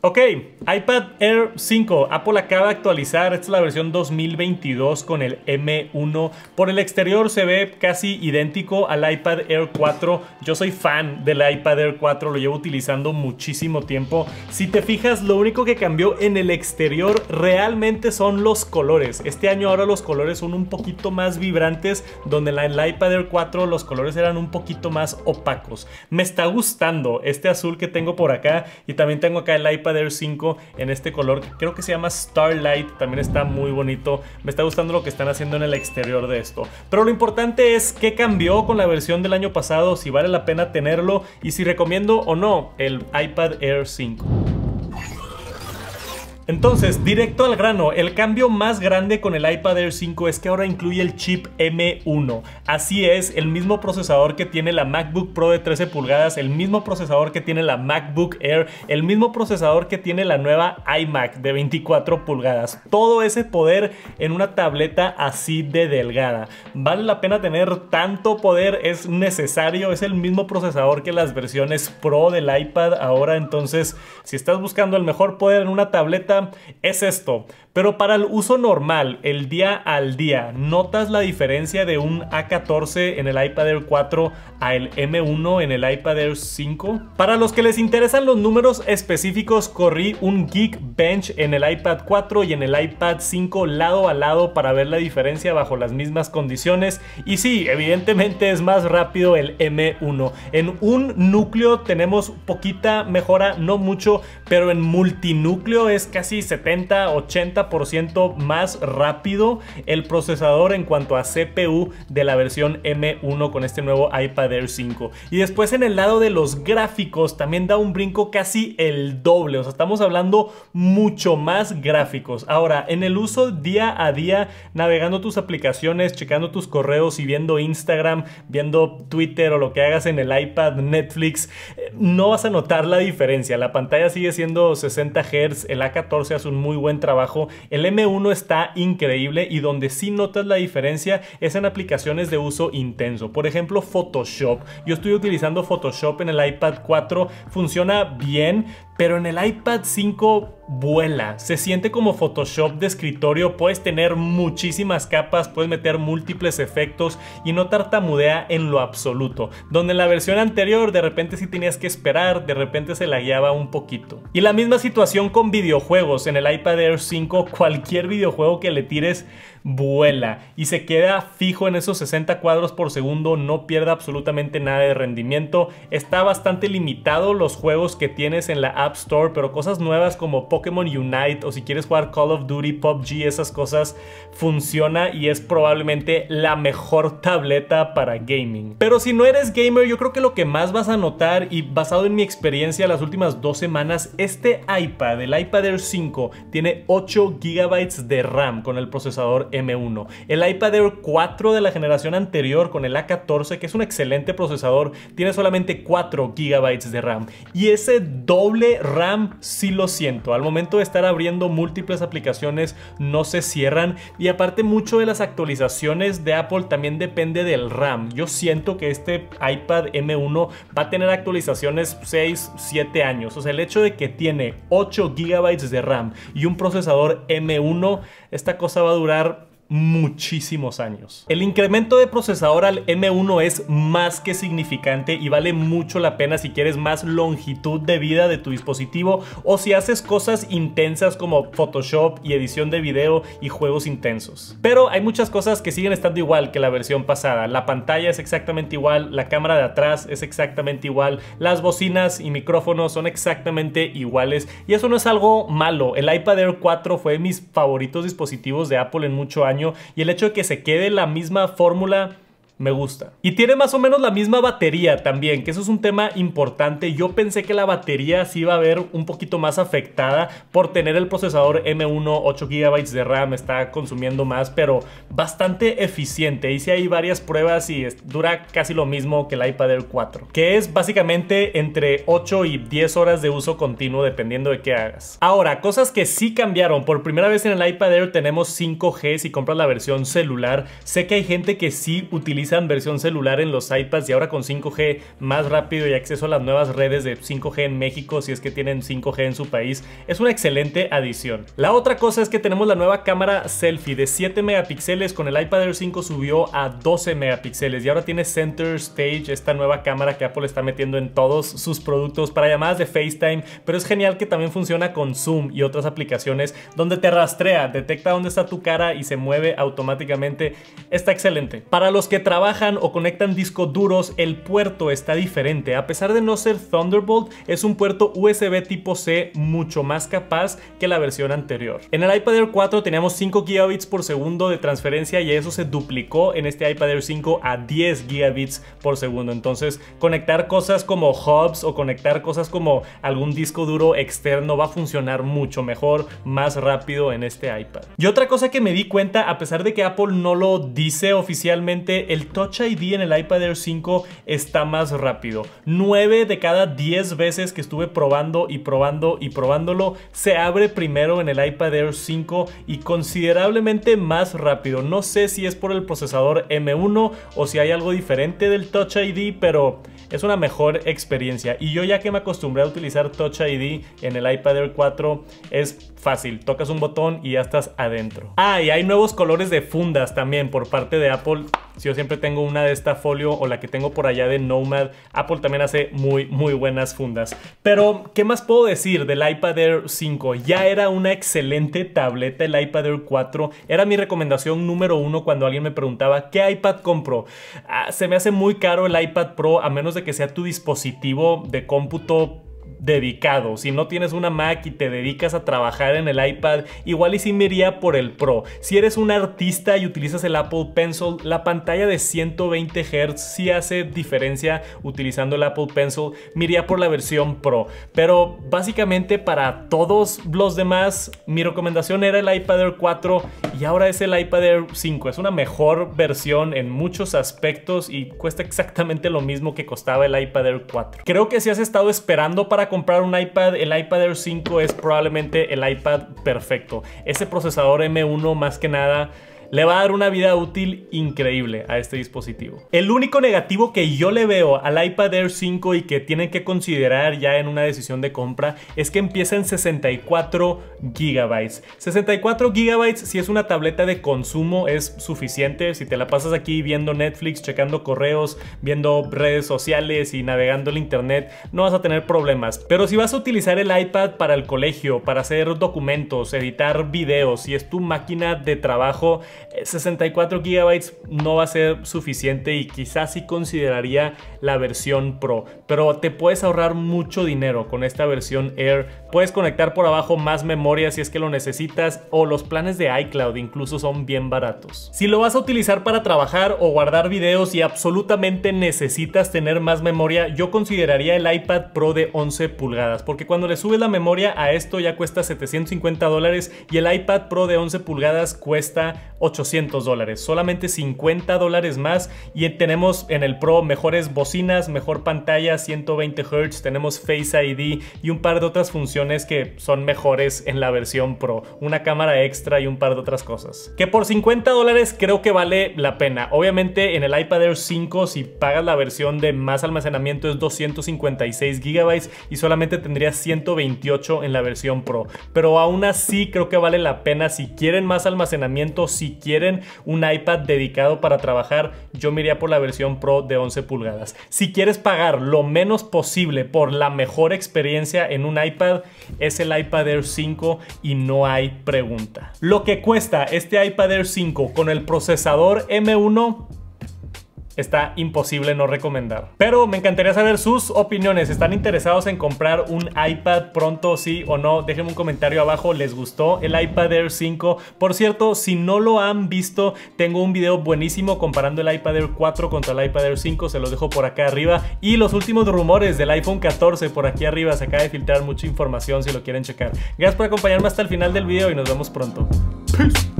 Ok, iPad Air 5. Apple acaba de actualizar. Esta es la versión 2022 con el M1. Por el exterior se ve casi idéntico al iPad Air 4. Yo soy fan del iPad Air 4. Lo llevo utilizando muchísimo tiempo. Si te fijas, lo único que cambió en el exterior realmente son los colores. Este año ahora los colores son un poquito más vibrantes. Donde en el iPad Air 4 los colores eran un poquito más opacos. Me está gustando este azul que tengo por acá. Y también tengo acá el iPad Air 5 en este color, creo que se llama Starlight, también está muy bonito, me está gustando lo que están haciendo en el exterior de esto. Pero lo importante es qué cambió con la versión del año pasado, si vale la pena tenerlo y si recomiendo o no el iPad Air 5. Entonces, directo al grano, el cambio más grande con el iPad Air 5 es que ahora incluye el chip M1. Así es, el mismo procesador que tiene la MacBook Pro de 13 pulgadas, el mismo procesador que tiene la MacBook Air, el mismo procesador que tiene la nueva iMac de 24 pulgadas. Todo ese poder en una tableta así de delgada. ¿Vale la pena tener tanto poder? ¿Es necesario? ¿Es el mismo procesador que las versiones Pro del iPad ahora? Entonces, si estás buscando el mejor poder en una tableta, es esto. Pero para el uso normal, el día al día, ¿notas la diferencia de un A14 en el iPad Air 4 a el M1 en el iPad Air 5? Para los que les interesan los números específicos, corrí un Geekbench en el iPad 4 y en el iPad 5 lado a lado para ver la diferencia bajo las mismas condiciones. Y sí, evidentemente es más rápido el M1. En un núcleo tenemos poquita mejora, no mucho, pero en multinúcleo es casi 70, 80 ciento más rápido el procesador en cuanto a CPU de la versión M1 con este nuevo iPad Air 5. Y después en el lado de los gráficos también da un brinco casi el doble, o sea, estamos hablando mucho más gráficos. Ahora, en el uso día a día, navegando tus aplicaciones, checando tus correos y viendo Instagram, viendo Twitter o lo que hagas en el iPad, Netflix, eh, no vas a notar la diferencia. La pantalla sigue siendo 60 Hz, el A14 hace un muy buen trabajo el M1 está increíble y donde sí notas la diferencia es en aplicaciones de uso intenso. Por ejemplo, Photoshop. Yo estoy utilizando Photoshop en el iPad 4. Funciona bien pero en el iPad 5 vuela. Se siente como Photoshop de escritorio, puedes tener muchísimas capas, puedes meter múltiples efectos y no tartamudea en lo absoluto. Donde en la versión anterior de repente si tenías que esperar, de repente se la un poquito. Y la misma situación con videojuegos. En el iPad Air 5 cualquier videojuego que le tires vuela y se queda fijo en esos 60 cuadros por segundo, no pierde absolutamente nada de rendimiento. Está bastante limitado los juegos que tienes en la App Store, pero cosas nuevas como Pokémon Unite o si quieres jugar Call of Duty, PUBG, esas cosas funciona y es probablemente la mejor tableta para gaming. Pero si no eres gamer, yo creo que lo que más vas a notar y basado en mi experiencia las últimas dos semanas, este iPad, el iPad Air 5, tiene 8 GB de RAM con el procesador M1. El iPad Air 4 de la generación anterior con el A14, que es un excelente procesador, tiene solamente 4 GB de RAM. Y ese doble RAM sí lo siento. Al momento de estar abriendo múltiples aplicaciones no se cierran. Y aparte mucho de las actualizaciones de Apple también depende del RAM. Yo siento que este iPad M1 va a tener actualizaciones 6, 7 años. O sea, el hecho de que tiene 8 GB de RAM y un procesador M1, esta cosa va a durar muchísimos años. El incremento de procesador al M1 es más que significante y vale mucho la pena si quieres más longitud de vida de tu dispositivo o si haces cosas intensas como Photoshop y edición de video y juegos intensos. Pero hay muchas cosas que siguen estando igual que la versión pasada. La pantalla es exactamente igual, la cámara de atrás es exactamente igual, las bocinas y micrófonos son exactamente iguales y eso no es algo malo. El iPad Air 4 fue de mis favoritos dispositivos de Apple en mucho años y el hecho de que se quede la misma fórmula me gusta. Y tiene más o menos la misma batería también, que eso es un tema importante. Yo pensé que la batería sí iba a ver un poquito más afectada por tener el procesador M1 8 GB de RAM, está consumiendo más, pero bastante eficiente. Hice ahí varias pruebas y dura casi lo mismo que el iPad Air 4, que es básicamente entre 8 y 10 horas de uso continuo dependiendo de qué hagas. Ahora, cosas que sí cambiaron. Por primera vez en el iPad Air tenemos 5G si compras la versión celular. Sé que hay gente que sí utiliza versión celular en los iPads y ahora con 5G más rápido y acceso a las nuevas redes de 5G en México si es que tienen 5G en su país, es una excelente adición. La otra cosa es que tenemos la nueva cámara selfie de 7 megapíxeles con el iPad Air 5 subió a 12 megapíxeles y ahora tiene Center Stage, esta nueva cámara que Apple está metiendo en todos sus productos para llamadas de FaceTime, pero es genial que también funciona con Zoom y otras aplicaciones donde te rastrea, detecta dónde está tu cara y se mueve automáticamente. Está excelente. Para los que trabajan trabajan o conectan discos duros, el puerto está diferente. A pesar de no ser Thunderbolt, es un puerto USB tipo C mucho más capaz que la versión anterior. En el iPad Air 4 teníamos 5 gigabits por segundo de transferencia y eso se duplicó en este iPad Air 5 a 10 gigabits por segundo. Entonces, conectar cosas como hubs o conectar cosas como algún disco duro externo va a funcionar mucho mejor, más rápido en este iPad. Y otra cosa que me di cuenta, a pesar de que Apple no lo dice oficialmente, el Touch ID en el iPad Air 5 está más rápido. 9 de cada 10 veces que estuve probando y probando y probándolo, se abre primero en el iPad Air 5 y considerablemente más rápido. No sé si es por el procesador M1 o si hay algo diferente del Touch ID, pero es una mejor experiencia. Y yo ya que me acostumbré a utilizar Touch ID en el iPad Air 4, es fácil, tocas un botón y ya estás adentro. Ah, y hay nuevos colores de fundas también por parte de Apple. Si yo siempre tengo una de esta folio o la que tengo por allá de Nomad, Apple también hace muy, muy buenas fundas. Pero, ¿qué más puedo decir del iPad Air 5? Ya era una excelente tableta el iPad Air 4. Era mi recomendación número uno cuando alguien me preguntaba, ¿qué iPad compro? Ah, se me hace muy caro el iPad Pro a menos de que sea tu dispositivo de cómputo dedicado. Si no tienes una Mac y te dedicas a trabajar en el iPad, igual y si me por el Pro. Si eres un artista y utilizas el Apple Pencil, la pantalla de 120 Hz sí hace diferencia utilizando el Apple Pencil. Miría por la versión Pro. Pero básicamente para todos los demás, mi recomendación era el iPad Air 4 y ahora es el iPad Air 5. Es una mejor versión en muchos aspectos y cuesta exactamente lo mismo que costaba el iPad Air 4. Creo que si has estado esperando para comprar un iPad, el iPad Air 5 es probablemente el iPad perfecto. Ese procesador M1 más que nada le va a dar una vida útil increíble a este dispositivo. El único negativo que yo le veo al iPad Air 5 y que tienen que considerar ya en una decisión de compra es que empieza en 64 GB. 64 GB si es una tableta de consumo es suficiente, si te la pasas aquí viendo Netflix, checando correos, viendo redes sociales y navegando el internet, no vas a tener problemas. Pero si vas a utilizar el iPad para el colegio, para hacer documentos, editar videos, si es tu máquina de trabajo, 64 eh, gigabytes no va a ser suficiente y quizás sí consideraría la versión Pro, pero te puedes ahorrar mucho dinero con esta versión Air Puedes conectar por abajo más memoria si es que lo necesitas o los planes de iCloud incluso son bien baratos. Si lo vas a utilizar para trabajar o guardar videos y absolutamente necesitas tener más memoria, yo consideraría el iPad Pro de 11 pulgadas, porque cuando le subes la memoria a esto ya cuesta 750 dólares y el iPad Pro de 11 pulgadas cuesta 800 dólares, solamente 50 dólares más y tenemos en el Pro mejores bocinas, mejor pantalla, 120 Hz, tenemos Face ID y un par de otras funciones que son mejores en la versión Pro. Una cámara extra y un par de otras cosas. Que por 50 dólares creo que vale la pena. Obviamente en el iPad Air 5 si pagas la versión de más almacenamiento es 256 GB y solamente tendrías 128 en la versión Pro. Pero aún así creo que vale la pena si quieren más almacenamiento, si quieren un iPad dedicado para trabajar, yo me iría por la versión Pro de 11 pulgadas. Si quieres pagar lo menos posible por la mejor experiencia en un iPad, es el iPad Air 5 y no hay pregunta. Lo que cuesta este iPad Air 5 con el procesador M1 está imposible no recomendar. Pero me encantaría saber sus opiniones. ¿Están interesados en comprar un iPad pronto, sí o no? Déjenme un comentario abajo. ¿Les gustó el iPad Air 5? Por cierto, si no lo han visto, tengo un video buenísimo comparando el iPad Air 4 contra el iPad Air 5. Se los dejo por acá arriba. Y los últimos rumores del iPhone 14 por aquí arriba. Se acaba de filtrar mucha información si lo quieren checar. Gracias por acompañarme hasta el final del video y nos vemos pronto. Peace.